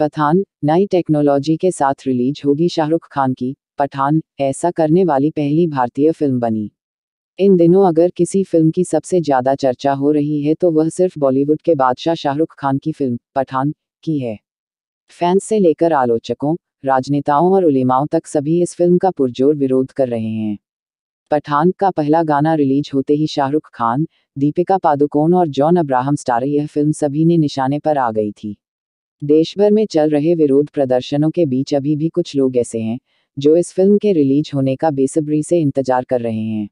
पठान नई टेक्नोलॉजी के साथ रिलीज होगी शाहरुख खान की पठान ऐसा करने वाली पहली भारतीय फिल्म बनी इन दिनों अगर किसी फिल्म की सबसे ज्यादा चर्चा हो रही है तो वह सिर्फ बॉलीवुड के बादशाह शाहरुख खान की फिल्म पठान की है फैंस से लेकर आलोचकों राजनेताओं और उलेमाओं तक सभी इस फिल्म का पुरजोर विरोध कर रहे हैं पठान का पहला गाना रिलीज होते ही शाहरुख खान दीपिका पादुकोण और जॉन अब्राहम स्टार यह फिल्म सभी ने निशाने पर आ गई थी देश भर में चल रहे विरोध प्रदर्शनों के बीच अभी भी कुछ लोग ऐसे हैं जो इस फिल्म के रिलीज होने का बेसब्री से इंतजार कर रहे हैं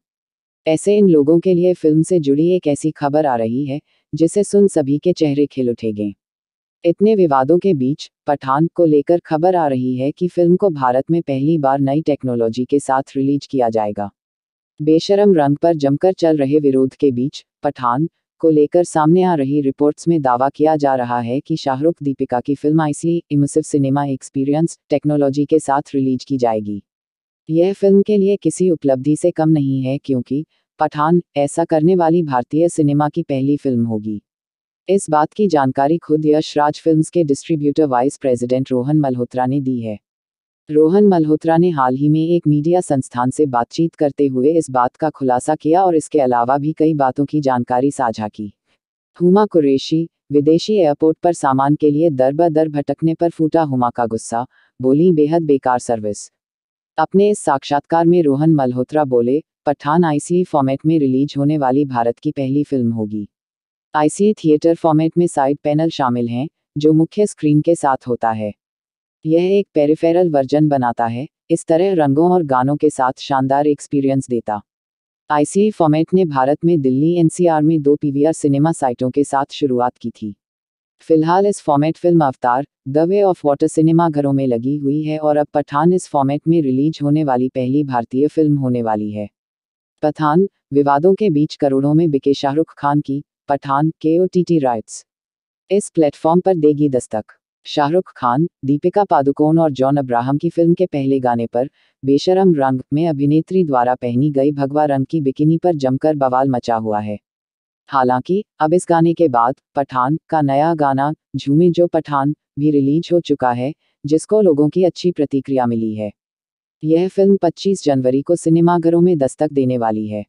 ऐसे इन लोगों के लिए फिल्म से जुड़ी एक ऐसी खबर आ रही है जिसे सुन सभी के चेहरे खिल उठेंगे इतने विवादों के बीच पठान को लेकर खबर आ रही है कि फिल्म को भारत में पहली बार नई टेक्नोलॉजी के साथ रिलीज किया जाएगा बेशरम रंग पर जमकर चल रहे विरोध के बीच पठान को लेकर सामने आ रही रिपोर्ट्स में दावा किया जा रहा है कि शाहरुख दीपिका की film I C immersive cinema experience technology के साथ रिलीज की जाएगी यह फिल्म के लिए किसी उपलब्धि से कम नहीं है क्योंकि पठान ऐसा करने वाली भारतीय सिनेमा की पहली फिल्म होगी इस बात की जानकारी खुद यशराज फिल्म्स के distributor vice president Rohan Malhotra ने दी है रोहन मल्होत्रा ने हाल ही में एक मीडिया संस्थान से बातचीत करते हुए इस बात का खुलासा किया और इसके अलावा भी कई बातों की जानकारी साझा की हुमा कुरेशी विदेशी एयरपोर्ट पर सामान के लिए दर ब दर भटकने पर फूटा हुमा का गुस्सा बोली बेहद बेकार सर्विस अपने इस साक्षात्कार में रोहन मल्होत्रा बोले पठान आईसीए फॉर्मेट में रिलीज होने वाली भारत की पहली फिल्म होगी आईसीए थिएटर फॉर्मेट में साइड पैनल शामिल हैं जो मुख्य स्क्रीन के साथ होता है यह एक पेरिफेरल वर्जन बनाता है इस तरह रंगों और गानों के साथ शानदार एक्सपीरियंस देता आईसी फॉर्मेट e ने भारत में दिल्ली एनसीआर में दो पीवीआर सिनेमा साइटों के साथ शुरुआत की थी फिलहाल इस format film Avatar the way of water cinema घरों में लगी हुई है और अब पठान इस फॉर्मेट में रिलीज होने वाली पहली भारतीय फिल्म होने वाली है पठान विवादों के बीच करोड़ों में बिके शाहरुख खान की पठान के ओ टी राइट्स इस प्लेटफॉर्म पर देगी दस्तक शाहरुख खान दीपिका पादुकोण और जॉन अब्राहम की फिल्म के पहले गाने पर बेशरम रंग में अभिनेत्री द्वारा पहनी गई भगवा रंग की बिकिनी पर जमकर बवाल मचा हुआ है हालांकि अब इस गाने के बाद पठान का नया गाना झूमे जो पठान भी रिलीज हो चुका है जिसको लोगों की अच्छी प्रतिक्रिया मिली है यह फिल्म 25 जनवरी को सिनेमाघरों में दस्तक देने वाली है